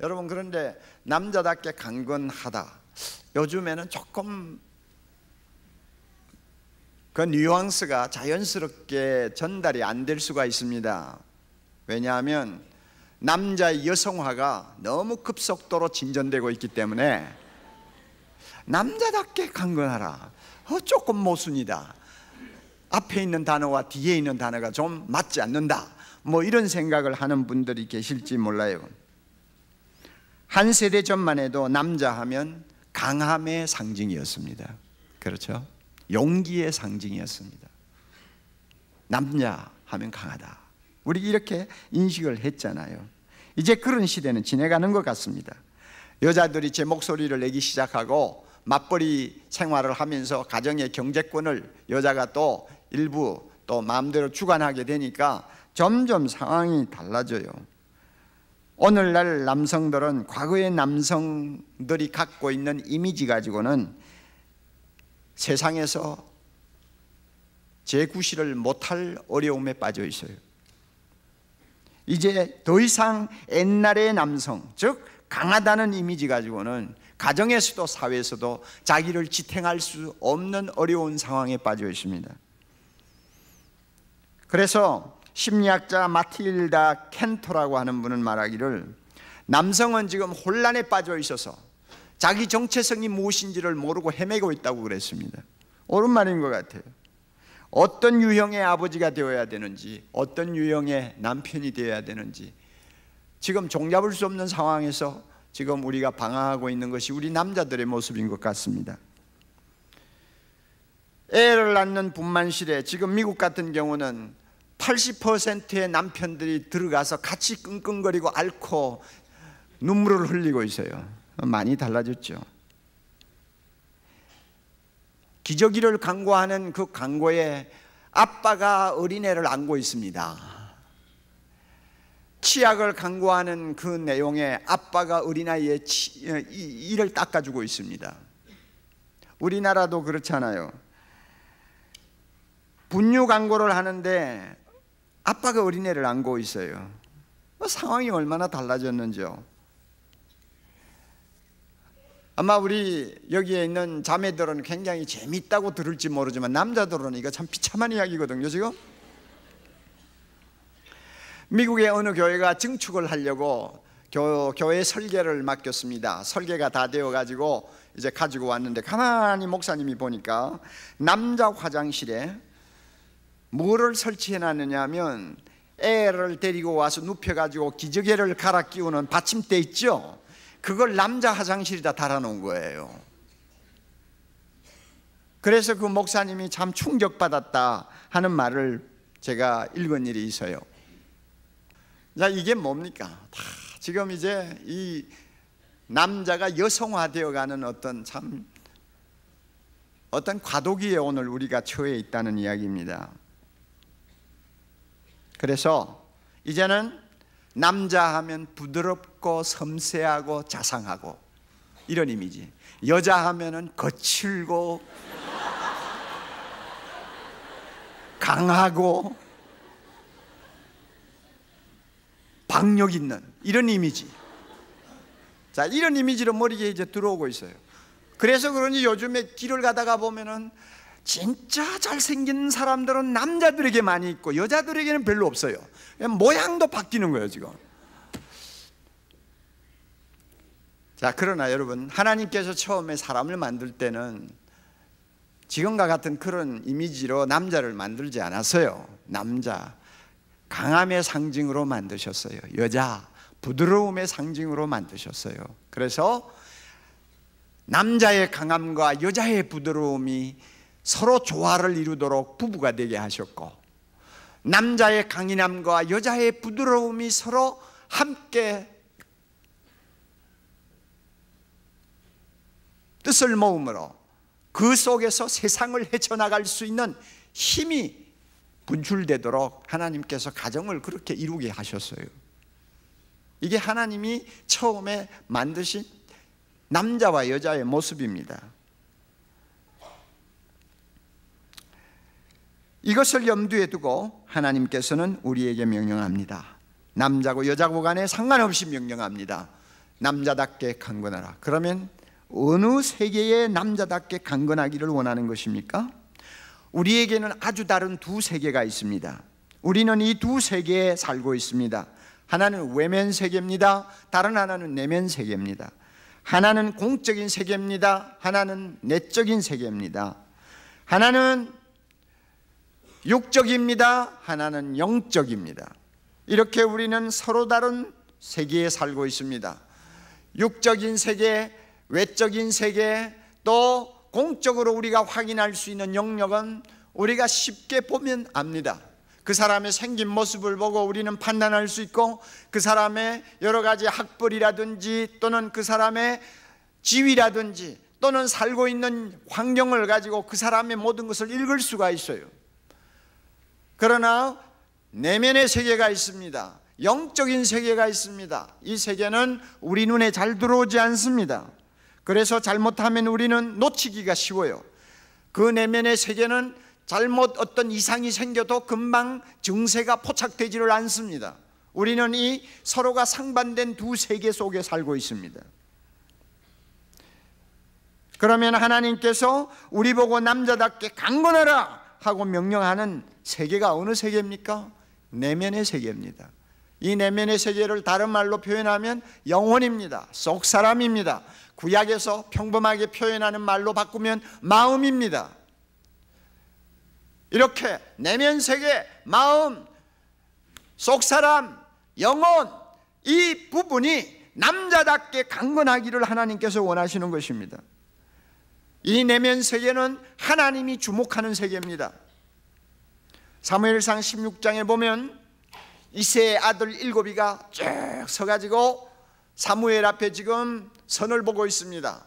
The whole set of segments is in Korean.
여러분 그런데 남자답게 강건하다. 요즘에는 조금 그 뉘앙스가 자연스럽게 전달이 안 될 수가 있습니다. 왜냐하면 남자의 여성화가 너무 급속도로 진전되고 있기 때문에 남자답게 강건하라. 어, 조금 모순이다. 앞에 있는 단어와 뒤에 있는 단어가 좀 맞지 않는다. 뭐 이런 생각을 하는 분들이 계실지 몰라요. 한 세대 전만 해도 남자 하면 강함의 상징이었습니다. 그렇죠? 용기의 상징이었습니다. 남자 하면 강하다. 우리 이렇게 인식을 했잖아요. 이제 그런 시대는 지나가는 것 같습니다. 여자들이 제 목소리를 내기 시작하고 맞벌이 생활을 하면서 가정의 경제권을 여자가 또 일부 또 마음대로 주관하게 되니까 점점 상황이 달라져요. 오늘날 남성들은 과거의 남성들이 갖고 있는 이미지 가지고는 세상에서 제구실을 못할 어려움에 빠져 있어요. 이제 더 이상 옛날의 남성, 즉 강하다는 이미지 가지고는 가정에서도 사회에서도 자기를 지탱할 수 없는 어려운 상황에 빠져 있습니다. 그래서 심리학자 마틸다 켄토라고 하는 분은 말하기를 남성은 지금 혼란에 빠져 있어서 자기 정체성이 무엇인지를 모르고 헤매고 있다고 그랬습니다. 옳은 말인 것 같아요. 어떤 유형의 아버지가 되어야 되는지, 어떤 유형의 남편이 되어야 되는지, 지금 종잡을 수 없는 상황에서 지금 우리가 방황하고 있는 것이 우리 남자들의 모습인 것 같습니다. 애를 낳는 분만실에 지금 미국 같은 경우는 80%의 남편들이 들어가서 같이 끙끙거리고 앓고 눈물을 흘리고 있어요. 많이 달라졌죠. 기저귀를 광고하는 그 광고에 아빠가 어린애를 안고 있습니다. 치약을 광고하는 그 내용에 아빠가 어린아이의 치, 어, 이, 이를 닦아주고 있습니다. 우리나라도 그렇잖아요. 분유 광고를 하는데 아빠가 어린애를 안고 있어요. 뭐 상황이 얼마나 달라졌는지요. 아마 우리 여기에 있는 자매들은 굉장히 재밌다고 들을지 모르지만 남자들은 이거 참 비참한 이야기거든요, 지금. 미국의 어느 교회가 증축을 하려고 교, 교회 설계를 맡겼습니다. 설계가 다 되어 가지고 이제 가지고 왔는데 가만히 목사님이 보니까 남자 화장실에 뭐를 설치해 놨느냐 하면 애를 데리고 와서 눕혀가지고 기저귀를 갈아 끼우는 받침대 있죠? 그걸 남자 화장실에다 달아놓은 거예요. 그래서 그 목사님이 참 충격받았다 하는 말을 제가 읽은 일이 있어요. 자, 이게 뭡니까? 다 지금 이제 이 남자가 여성화되어 가는 어떤 참 어떤 과도기에 오늘 우리가 처해 있다는 이야기입니다. 그래서 이제는 남자 하면 부드럽고 섬세하고 자상하고 이런 이미지. 여자 하면은 거칠고 강하고 박력 있는 이런 이미지. 자, 이런 이미지로 머리에 이제 들어오고 있어요. 그래서 그런지 요즘에 길을 가다가 보면은 진짜 잘생긴 사람들은 남자들에게 많이 있고 여자들에게는 별로 없어요. 모양도 바뀌는 거예요, 지금. 자, 그러나 여러분, 하나님께서 처음에 사람을 만들 때는 지금과 같은 그런 이미지로 남자를 만들지 않았어요. 남자. 강함의 상징으로 만드셨어요. 여자. 부드러움의 상징으로 만드셨어요. 그래서 남자의 강함과 여자의 부드러움이 서로 조화를 이루도록 부부가 되게 하셨고 남자의 강인함과 여자의 부드러움이 서로 함께 뜻을 모음으로 그 속에서 세상을 헤쳐나갈 수 있는 힘이 분출되도록 하나님께서 가정을 그렇게 이루게 하셨어요. 이게 하나님이 처음에 만드신 남자와 여자의 모습입니다. 이것을 염두에 두고 하나님께서는 우리에게 명령합니다. 남자고 여자고 간에 상관없이 명령합니다. 남자답게 강건하라. 그러면 어느 세계에 남자답게 강건하기를 원하는 것입니까? 우리에게는 아주 다른 두 세계가 있습니다. 우리는 이 두 세계에 살고 있습니다. 하나는 외면 세계입니다. 다른 하나는 내면 세계입니다. 하나는 공적인 세계입니다. 하나는 내적인 세계입니다. 하나는 육적입니다. 하나는 영적입니다. 이렇게 우리는 서로 다른 세계에 살고 있습니다. 육적인 세계, 외적인 세계, 또 공적으로 우리가 확인할 수 있는 영역은 우리가 쉽게 보면 압니다. 그 사람의 생긴 모습을 보고 우리는 판단할 수 있고 그 사람의 여러 가지 학벌이라든지 또는 그 사람의 지위라든지 또는 살고 있는 환경을 가지고 그 사람의 모든 것을 읽을 수가 있어요. 그러나 내면의 세계가 있습니다. 영적인 세계가 있습니다. 이 세계는 우리 눈에 잘 들어오지 않습니다. 그래서 잘못하면 우리는 놓치기가 쉬워요. 그 내면의 세계는 잘못 어떤 이상이 생겨도 금방 증세가 포착되지를 않습니다. 우리는 이 서로가 상반된 두 세계 속에 살고 있습니다. 그러면 하나님께서 우리 보고 남자답게 강건하라 하고 명령하는 세계가 어느 세계입니까? 내면의 세계입니다. 이 내면의 세계를 다른 말로 표현하면 영혼입니다. 속 사람입니다. 구약에서 평범하게 표현하는 말로 바꾸면 마음입니다. 이렇게 내면 세계, 마음, 속 사람, 영혼 이 부분이 남자답게 강건하기를 하나님께서 원하시는 것입니다. 이 내면 세계는 하나님이 주목하는 세계입니다. 사무엘상 16장에 보면 이세의 아들 일곱이가 쭉 서가지고 사무엘 앞에 지금 선을 보고 있습니다.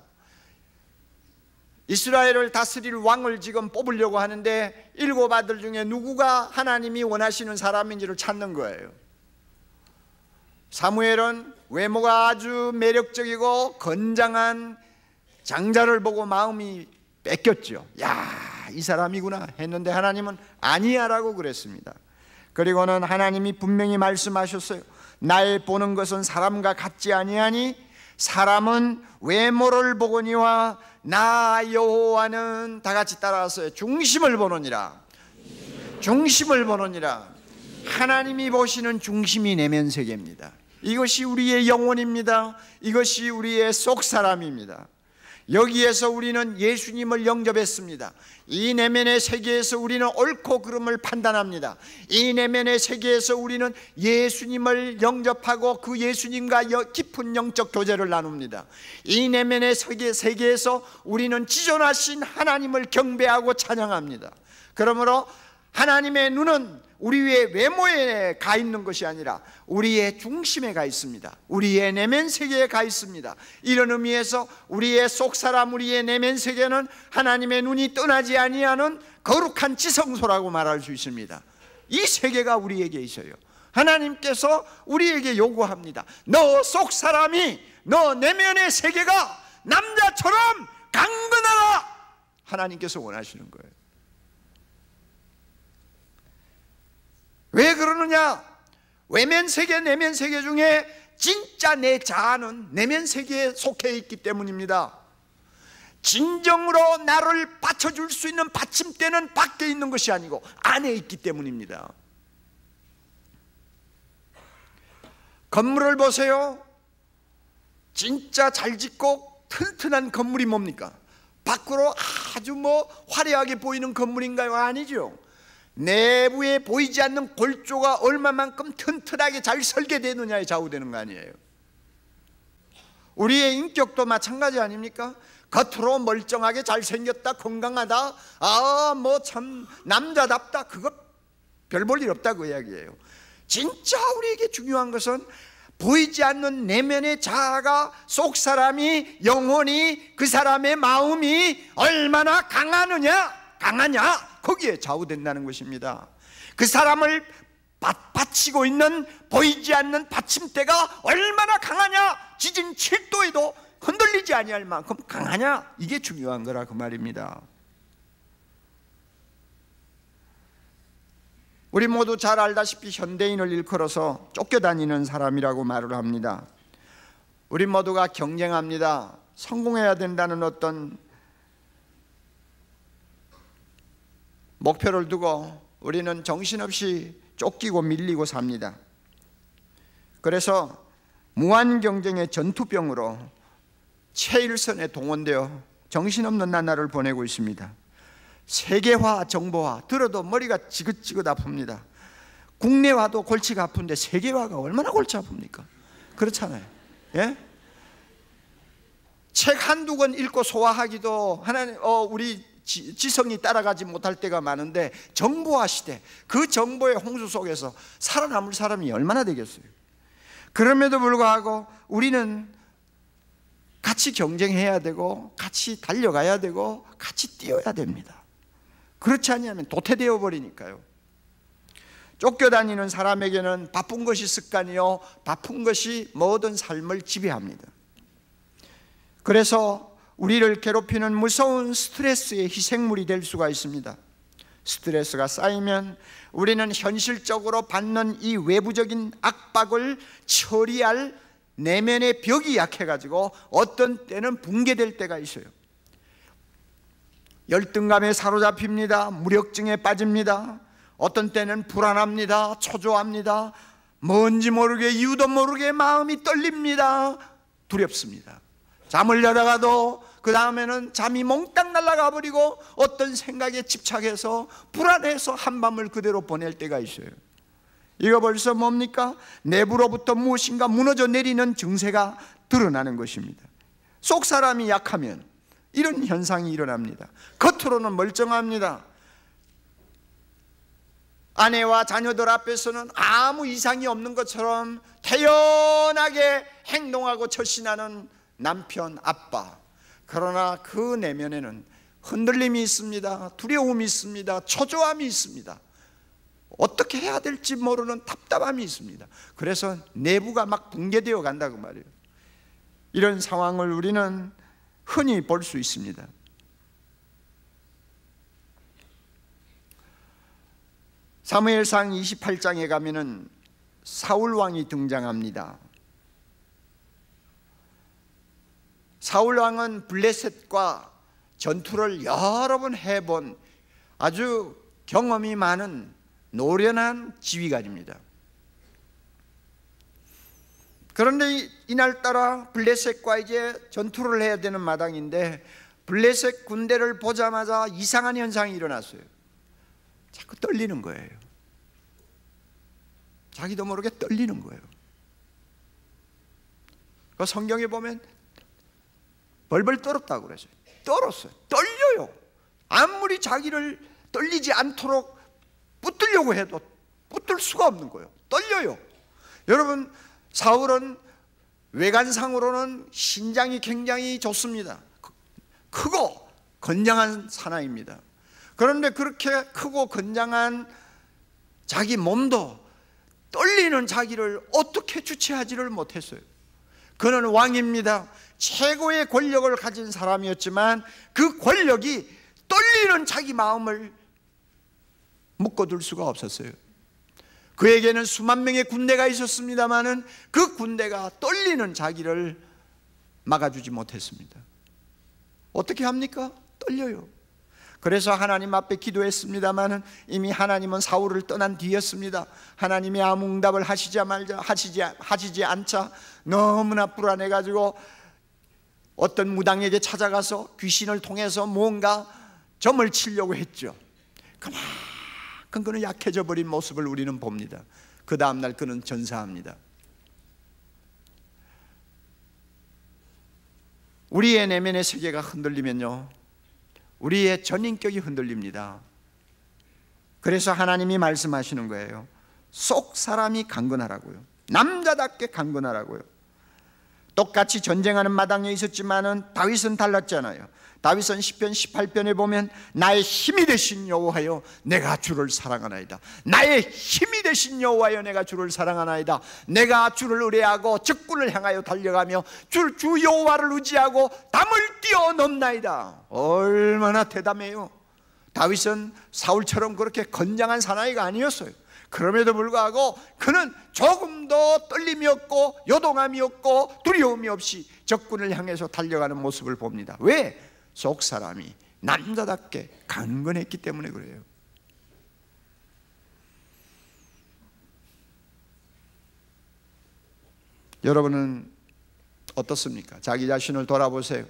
이스라엘을 다스릴 왕을 지금 뽑으려고 하는데 일곱 아들 중에 누구가 하나님이 원하시는 사람인지를 찾는 거예요. 사무엘은 외모가 아주 매력적이고 건장한 장자를 보고 마음이 뺏겼죠. 야, 이 사람이구나 했는데 하나님은 아니야라고 그랬습니다. 그리고는 하나님이 분명히 말씀하셨어요. 날 보는 것은 사람과 같지 아니하니 사람은 외모를 보거니와 나 여호와는 다 같이 따라왔어요. 중심을 보느니라. 중심을 보느니라. 하나님이 보시는 중심이 내면 세계입니다. 이것이 우리의 영혼입니다. 이것이 우리의 속 사람입니다. 여기에서 우리는 예수님을 영접했습니다. 이 내면의 세계에서 우리는 옳고 그름을 판단합니다. 이 내면의 세계에서 우리는 예수님을 영접하고 그 예수님과 깊은 영적 교제를 나눕니다. 이 내면의 세계, 세계에서 우리는 지존하신 하나님을 경배하고 찬양합니다. 그러므로 하나님의 눈은 우리의 외모에 가 있는 것이 아니라 우리의 중심에 가 있습니다. 우리의 내면 세계에 가 있습니다. 이런 의미에서 우리의 속사람 우리의 내면 세계는 하나님의 눈이 떠나지 아니하는 거룩한 지성소라고 말할 수 있습니다. 이 세계가 우리에게 있어요. 하나님께서 우리에게 요구합니다. 너 속사람이 너 내면의 세계가 남자처럼 강건하라. 하나님께서 원하시는 거예요. 왜 그러느냐? 외면 세계, 내면 세계 중에 진짜 내 자아는 내면 세계에 속해 있기 때문입니다. 진정으로 나를 받쳐줄 수 있는 받침대는 밖에 있는 것이 아니고 안에 있기 때문입니다. 건물을 보세요. 진짜 잘 짓고 튼튼한 건물이 뭡니까? 밖으로 아주 뭐 화려하게 보이는 건물인가요? 아니죠. 내부에 보이지 않는 골조가 얼마만큼 튼튼하게 잘 설계되느냐에 좌우되는 거 아니에요 우리의 인격도 마찬가지 아닙니까? 겉으로 멀쩡하게 잘생겼다 건강하다 아뭐 참 남자답다 그거 별볼일 없다 그 이야기예요 진짜 우리에게 중요한 것은 보이지 않는 내면의 자아가 속 사람이 영혼이 그 사람의 마음이 얼마나 강하느냐 강하냐? 거기에 좌우된다는 것입니다. 그 사람을 받치고 있는 보이지 않는 받침대가 얼마나 강하냐? 지진 7도에도 흔들리지 아니할 만큼 강하냐? 이게 중요한 거라 그 말입니다. 우리 모두 잘 알다시피 현대인을 일컬어서 쫓겨다니는 사람이라고 말을 합니다. 우리 모두가 경쟁합니다. 성공해야 된다는 어떤 목표를 두고 우리는 정신없이 쫓기고 밀리고 삽니다. 그래서 무한 경쟁의 전투병으로 최일선에 동원되어 정신없는 나날을 보내고 있습니다. 세계화, 정보화 들어도 머리가 지긋지긋 아픕니다. 국내화도 골치가 아픈데 세계화가 얼마나 골치 아픕니까? 그렇잖아요. 예? 책 한두 권 읽고 소화하기도 하나님 어 우리 지, 성이 따라가지 못할 때가 많은데 정보화 시대 그 정보의 홍수 속에서 살아남을 사람이 얼마나 되겠어요? 그럼에도 불구하고 우리는 같이 경쟁해야 되고 같이 달려가야 되고 같이 뛰어야 됩니다. 그렇지 않으면 도태되어 버리니까요. 쫓겨다니는 사람에게는 바쁜 것이 습관이요 바쁜 것이 모든 삶을 지배합니다. 그래서 우리를 괴롭히는 무서운 스트레스의 희생물이 될 수가 있습니다. 스트레스가 쌓이면 우리는 현실적으로 받는 이 외부적인 압박을 처리할 내면의 벽이 약해가지고 어떤 때는 붕괴될 때가 있어요. 열등감에 사로잡힙니다. 무력증에 빠집니다. 어떤 때는 불안합니다. 초조합니다. 뭔지 모르게 이유도 모르게 마음이 떨립니다. 두렵습니다. 잠을 자다가도 그 다음에는 잠이 몽땅 날아가 버리고 어떤 생각에 집착해서 불안해서 한밤을 그대로 보낼 때가 있어요. 이거 벌써 뭡니까? 내부로부터 무엇인가 무너져 내리는 증세가 드러나는 것입니다. 속 사람이 약하면 이런 현상이 일어납니다. 겉으로는 멀쩡합니다. 아내와 자녀들 앞에서는 아무 이상이 없는 것처럼 태연하게 행동하고 처신하는 남편, 아빠. 그러나 그 내면에는 흔들림이 있습니다. 두려움이 있습니다. 초조함이 있습니다. 어떻게 해야 될지 모르는 답답함이 있습니다. 그래서 내부가 막 붕괴되어 간다고 그 말이에요. 이런 상황을 우리는 흔히 볼 수 있습니다. 사무엘상 28장에 가면은 사울 왕이 등장합니다. 사울 왕은 블레셋과 전투를 여러 번 해본 아주 경험이 많은 노련한 지휘관입니다. 그런데 이날따라 블레셋과 이제 전투를 해야 되는 마당인데 블레셋 군대를 보자마자 이상한 현상이 일어났어요. 자꾸 떨리는 거예요. 자기도 모르게 떨리는 거예요. 그 성경에 보면 벌벌 떨었다고 그랬어요. 떨었어요. 떨려요. 아무리 자기를 떨리지 않도록 붙들려고 해도 붙들 수가 없는 거예요. 떨려요. 여러분 사울은 외관상으로는 신장이 굉장히 좋습니다. 그, 크고 건장한 사나입니다. 그런데 그렇게 크고 건장한 자기 몸도 떨리는 자기를 어떻게 주체하지를 못했어요. 그는 왕입니다. 최고의 권력을 가진 사람이었지만 그 권력이 떨리는 자기 마음을 묶어둘 수가 없었어요. 그에게는 수만 명의 군대가 있었습니다만은 그 군대가 떨리는 자기를 막아주지 못했습니다. 어떻게 합니까? 떨려요. 그래서 하나님 앞에 기도했습니다만은 이미 하나님은 사울을 떠난 뒤였습니다. 하나님이 아무 응답을 하시자 말자 하시지 하시지 않자 너무나 불안해가지고 어떤 무당에게 찾아가서 귀신을 통해서 뭔가 점을 치려고 했죠. 그만큼 그는 약해져 버린 모습을 우리는 봅니다. 그 다음날 그는 전사합니다. 우리의 내면의 세계가 흔들리면요. 우리의 전인격이 흔들립니다. 그래서 하나님이 말씀하시는 거예요. 속 사람이 강건하라고요. 남자답게 강건하라고요. 똑같이 전쟁하는 마당에 있었지만은 다윗은 달랐잖아요. 다윗은 시편 18편에 보면 나의 힘이 되신 여호와여 내가 주를 사랑하나이다. 나의 힘이 되신 여호와여 내가 주를 사랑하나이다. 내가 주를 의뢰하고 적군을 향하여 달려가며 주, 주 여호와를 의지하고 담을 뛰어넘나이다. 얼마나 대담해요. 다윗은 사울처럼 그렇게 건장한 사나이가 아니었어요. 그럼에도 불구하고 그는 조금도 떨림이 없고 요동함이 없고 두려움이 없이 적군을 향해서 달려가는 모습을 봅니다. 왜? 속 사람이 남자답게 강건했기 때문에 그래요. 여러분은 어떻습니까? 자기 자신을 돌아보세요.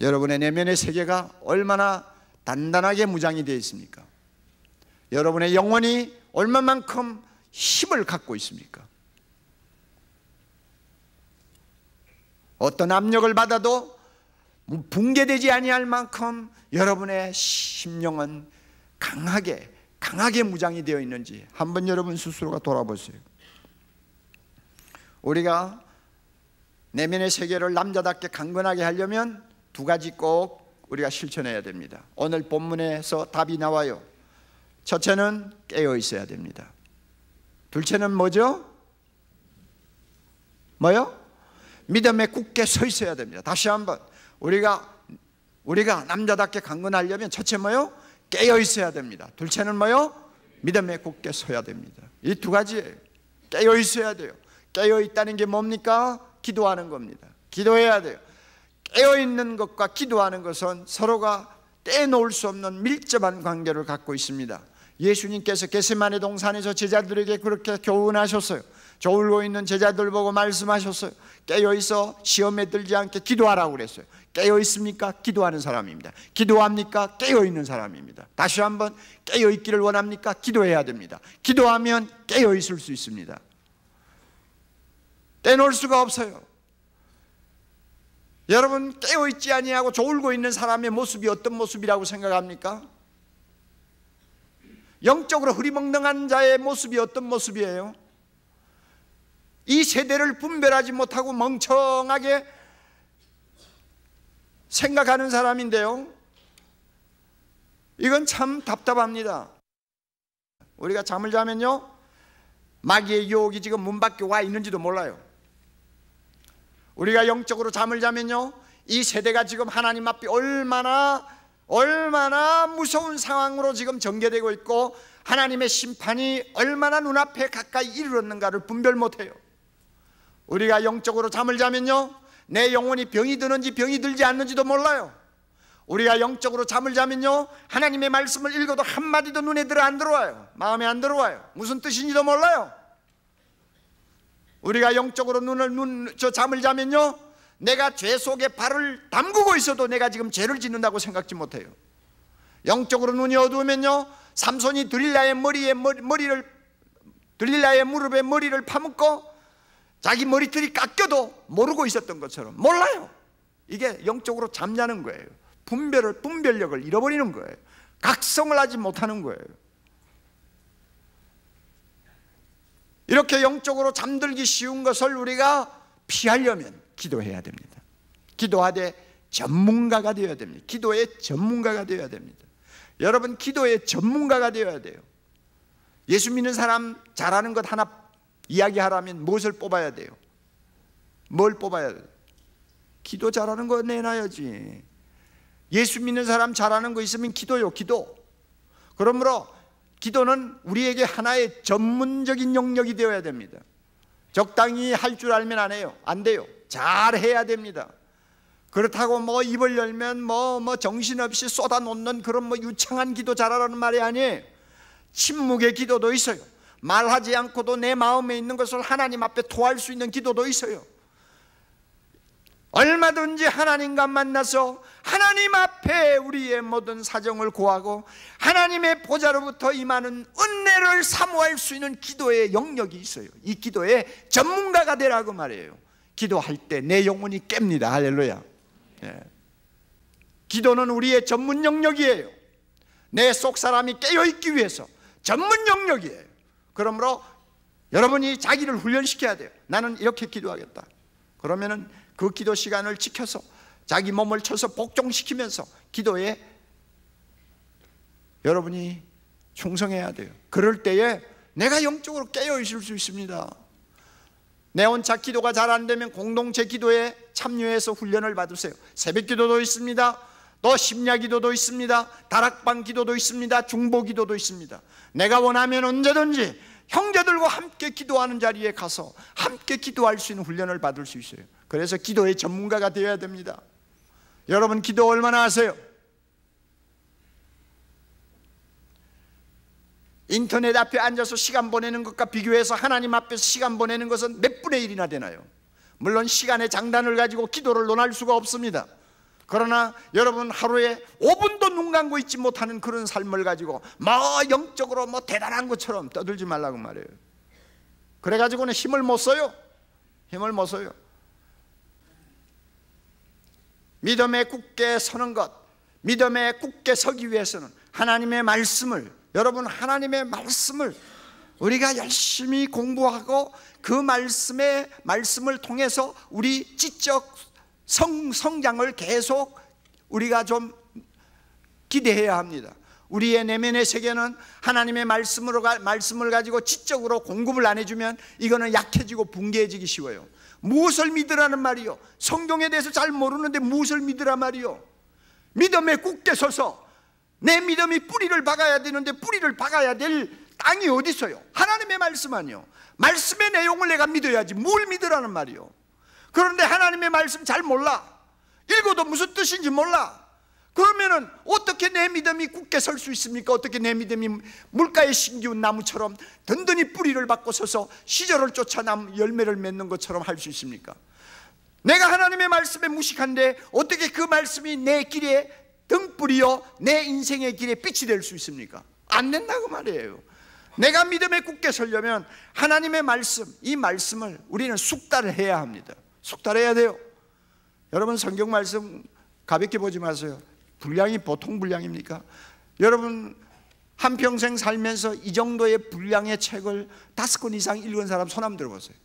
여러분의 내면의 세계가 얼마나 단단하게 무장이 되어 있습니까? 여러분의 영혼이 얼마만큼 힘을 갖고 있습니까? 어떤 압력을 받아도 붕괴되지 아니할 만큼 여러분의 심령은 강하게 강하게 무장이 되어 있는지 한번 여러분 스스로가 돌아보세요. 우리가 내면의 세계를 남자답게 강건하게 하려면 두 가지 꼭 우리가 실천해야 됩니다. 오늘 본문에서 답이 나와요. 첫째는 깨어 있어야 됩니다. 둘째는 뭐죠? 뭐요? 믿음에 굳게 서 있어야 됩니다. 다시 한번 우리가 우리가 남자답게 강건하려면 첫째 뭐요? 깨어 있어야 됩니다. 둘째는 뭐요? 믿음에 굳게 서야 됩니다. 이 두 가지 깨어 있어야 돼요. 깨어 있다는 게 뭡니까? 기도하는 겁니다. 기도해야 돼요. 깨어 있는 것과 기도하는 것은 서로가 떼놓을 수 없는 밀접한 관계를 갖고 있습니다. 예수님께서 게세마네 동산에서 제자들에게 그렇게 교훈하셨어요. 저울고 있는 제자들 보고 말씀하셨어요. 깨어 있어 시험에 들지 않게 기도하라고 그랬어요. 깨어 있습니까? 기도하는 사람입니다. 기도합니까? 깨어 있는 사람입니다. 다시 한번 깨어 있기를 원합니까? 기도해야 됩니다. 기도하면 깨어 있을 수 있습니다. 떼놓을 수가 없어요. 여러분 깨어 있지 아니하고 졸고 있는 사람의 모습이 어떤 모습이라고 생각합니까? 영적으로 흐리멍덩한 자의 모습이 어떤 모습이에요? 이 세대를 분별하지 못하고 멍청하게 생각하는 사람인데요. 이건 참 답답합니다. 우리가 잠을 자면요. 마귀의 유혹이 지금 문 밖에 와 있는지도 몰라요. 우리가 영적으로 잠을 자면요. 이 세대가 지금 하나님 앞에 얼마나 얼마나 무서운 상황으로 지금 전개되고 있고 하나님의 심판이 얼마나 눈앞에 가까이 이르렀는가를 분별 못해요. 우리가 영적으로 잠을 자면요. 내 영혼이 병이 드는지 병이 들지 않는지도 몰라요. 우리가 영적으로 잠을 자면요. 하나님의 말씀을 읽어도 한마디도 눈에 들어 안 들어와요. 마음에 안 들어와요. 무슨 뜻인지도 몰라요. 우리가 영적으로 눈을 눈저 잠을 자면요 내가 죄 속에 발을 담그고 있어도 내가 지금 죄를 짓는다고 생각지 못해요 영적으로 눈이 어두우면요 삼손이 드릴라의 머리에 머리, 를 드릴라의 무릎에 머리를 파묻고 자기 머리털이 깎여도 모르고 있었던 것처럼 몰라요 이게 영적으로 잠자는 거예요 분별을 분별력을 잃어버리는 거예요 각성을 하지 못하는 거예요 이렇게 영적으로 잠들기 쉬운 것을 우리가 피하려면 기도해야 됩니다. 기도하되 전문가가 되어야 됩니다. 기도의 전문가가 되어야 됩니다. 여러분 기도의 전문가가 되어야 돼요. 예수 믿는 사람 잘하는 것 하나 이야기하라면 무엇을 뽑아야 돼요? 뭘 뽑아야 돼요? 기도 잘하는 거 내놔야지. 예수 믿는 사람 잘하는 거 있으면 기도요, 기도. 그러므로 기도는 우리에게 하나의 전문적인 영역이 되어야 됩니다. 적당히 할 줄 알면 안 해요. 안 돼요. 잘 해야 됩니다. 그렇다고 뭐 입을 열면 뭐뭐 뭐 정신없이 쏟아놓는 그런 뭐 유창한 기도 잘하라는 말이 아니에요. 침묵의 기도도 있어요. 말하지 않고도 내 마음에 있는 것을 하나님 앞에 토할 수 있는 기도도 있어요. 얼마든지 하나님과 만나서 하나님 앞에 우리의 모든 사정을 고하고 하나님의 보좌로부터 임하는 은혜를 사모할 수 있는 기도의 영역이 있어요. 이 기도에 전문가가 되라고 말해요. 기도할 때 내 영혼이 깹니다. 할렐루야. 예. 기도는 우리의 전문 영역이에요. 내 속 사람이 깨어 있기 위해서 전문 영역이에요. 그러므로 여러분이 자기를 훈련시켜야 돼요. 나는 이렇게 기도하겠다. 그러면은 그 기도 시간을 지켜서 자기 몸을 쳐서 복종시키면서 기도에 여러분이 충성해야 돼요. 그럴 때에 내가 영적으로 깨어 있을 수 있습니다. 내 혼자 기도가 잘 안 되면 공동체 기도에 참여해서 훈련을 받으세요. 새벽 기도도 있습니다. 또 심야 기도도 있습니다. 다락방 기도도 있습니다. 중보 기도도 있습니다. 내가 원하면 언제든지 형제들과 함께 기도하는 자리에 가서 함께 기도할 수 있는 훈련을 받을 수 있어요. 그래서 기도의 전문가가 되어야 됩니다. 여러분 기도 얼마나 하세요? 인터넷 앞에 앉아서 시간 보내는 것과 비교해서 하나님 앞에서 시간 보내는 것은 몇 분의 일이나 되나요? 물론 시간의 장단을 가지고 기도를 논할 수가 없습니다. 그러나 여러분 하루에 5분도 눈 감고 있지 못하는 그런 삶을 가지고 뭐 영적으로 뭐 대단한 것처럼 떠들지 말라고 말해요. 그래가지고는 힘을 못 써요. 힘을 못 써요. 믿음에 굳게 서는 것, 믿음에 굳게 서기 위해서는 하나님의 말씀을, 여러분 하나님의 말씀을 우리가 열심히 공부하고 그 말씀의 말씀을 통해서 우리 지적 성, 성장을 계속 우리가 좀 기대해야 합니다. 우리의 내면의 세계는 하나님의 말씀으로 가, 말씀을 가지고 지적으로 공급을 안 해주면 이거는 약해지고 붕괴해지기 쉬워요. 무엇을 믿으라는 말이요? 성경에 대해서 잘 모르는데 무엇을 믿으라 말이요? 믿음에 굳게 서서 내 믿음이 뿌리를 박아야 되는데 뿌리를 박아야 될 땅이 어디 있어요? 하나님의 말씀 아니요. 말씀의 내용을 내가 믿어야지 뭘 믿으라는 말이요. 그런데 하나님의 말씀 잘 몰라. 읽어도 무슨 뜻인지 몰라. 그러면은 어떻게 내 믿음이 굳게 설 수 있습니까? 어떻게 내 믿음이 물가에 심기운 나무처럼 든든히 뿌리를 받고 서서 시절을 쫓아 남 열매를 맺는 것처럼 할 수 있습니까? 내가 하나님의 말씀에 무식한데 어떻게 그 말씀이 내 길에 등불이요 내 인생의 길에 빛이 될 수 있습니까? 안 된다고 그 말이에요. 내가 믿음에 굳게 서려면 하나님의 말씀, 이 말씀을 우리는 숙달을 해야 합니다. 숙달해야 돼요. 여러분 성경 말씀 가볍게 보지 마세요. 불량이 보통 불량입니까? 여러분 한평생 살면서 이 정도의 분량의 책을 다섯 권 이상 읽은 사람 손 한번 들어보세요.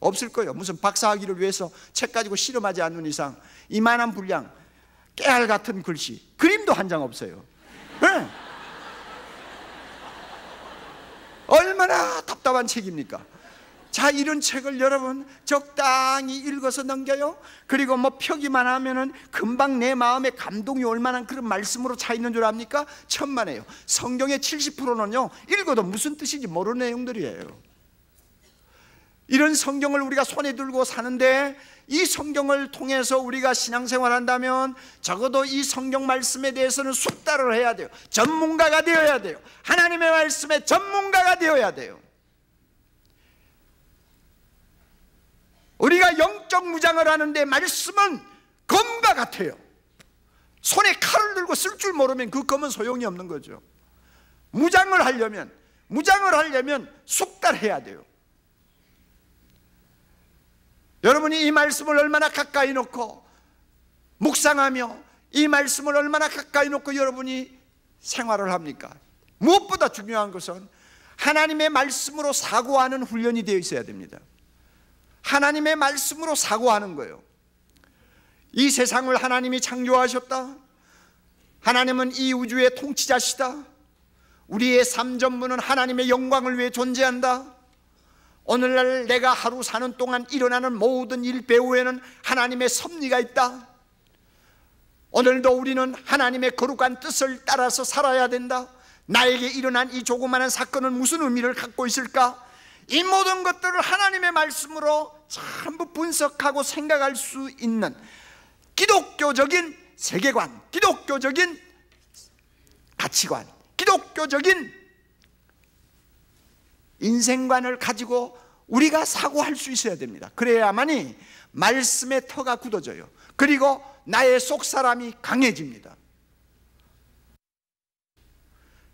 없을 거예요. 무슨 박사학위를 위해서 책 가지고 실험하지 않는 이상 이만한 분량, 깨알 같은 글씨, 그림도 한 장 없어요. 네. 얼마나 답답한 책입니까? 자, 이런 책을 여러분 적당히 읽어서 넘겨요. 그리고 뭐 펴기만 하면은 금방 내 마음에 감동이 올 만한 그런 말씀으로 차 있는 줄 압니까? 천만에요. 성경의 70%는요, 읽어도 무슨 뜻인지 모르는 내용들이에요. 이런 성경을 우리가 손에 들고 사는데 이 성경을 통해서 우리가 신앙생활 한다면 적어도 이 성경 말씀에 대해서는 숙달을 해야 돼요. 전문가가 되어야 돼요. 하나님의 말씀의 전문가가 되어야 돼요. 우리가 영적 무장을 하는데 말씀은 검과 같아요 손에 칼을 들고 쓸 줄 모르면 그 검은 소용이 없는 거죠 무장을 하려면 무장을 하려면 숙달해야 돼요 여러분이 이 말씀을 얼마나 가까이 놓고 묵상하며 이 말씀을 얼마나 가까이 놓고 여러분이 생활을 합니까? 무엇보다 중요한 것은 하나님의 말씀으로 사고하는 훈련이 되어 있어야 됩니다 하나님의 말씀으로 사고하는 거예요. 이 세상을 하나님이 창조하셨다. 하나님은 이 우주의 통치자시다. 우리의 삶 전부는 하나님의 영광을 위해 존재한다. 오늘날 내가 하루 사는 동안 일어나는 모든 일 배후에는 하나님의 섭리가 있다. 오늘도 우리는 하나님의 거룩한 뜻을 따라서 살아야 된다. 나에게 일어난 이 조그마한 사건은 무슨 의미를 갖고 있을까? 이 모든 것들을 하나님의 말씀으로 전부 분석하고 생각할 수 있는 기독교적인 세계관, 기독교적인 가치관, 기독교적인 인생관을 가지고 우리가 사고할 수 있어야 됩니다. 그래야만이 말씀의 터가 굳어져요. 그리고 나의 속사람이 강해집니다.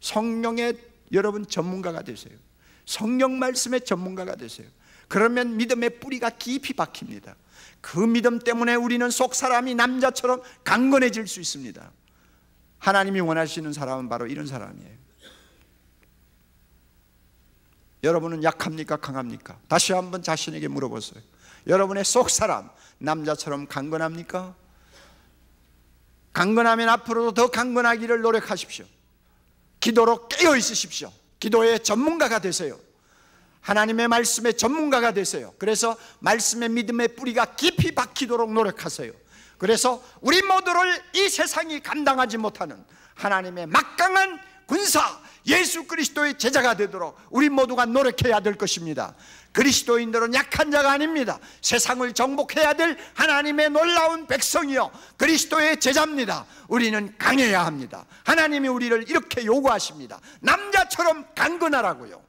성령의 여러분 전문가가 되세요. 성령 말씀의 전문가가 되세요. 그러면 믿음의 뿌리가 깊이 박힙니다. 그 믿음 때문에 우리는 속 사람이 남자처럼 강건해질 수 있습니다. 하나님이 원하시는 사람은 바로 이런 사람이에요. 여러분은 약합니까? 강합니까? 다시 한번 자신에게 물어보세요. 여러분의 속 사람, 남자처럼 강건합니까? 강건하면 앞으로도 더 강건하기를 노력하십시오. 기도로 깨어 있으십시오. 기도의 전문가가 되세요. 하나님의 말씀의 전문가가 되세요. 그래서 말씀의 믿음의 뿌리가 깊이 박히도록 노력하세요. 그래서 우리 모두를 이 세상이 감당하지 못하는 하나님의 막강한 군사 예수 그리스도의 제자가 되도록 우리 모두가 노력해야 될 것입니다. 그리스도인들은 약한 자가 아닙니다. 세상을 정복해야 될 하나님의 놀라운 백성이요. 그리스도의 제자입니다. 우리는 강해야 합니다. 하나님이 우리를 이렇게 요구하십니다. 남자처럼 강건하라고요.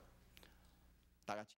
다 같이.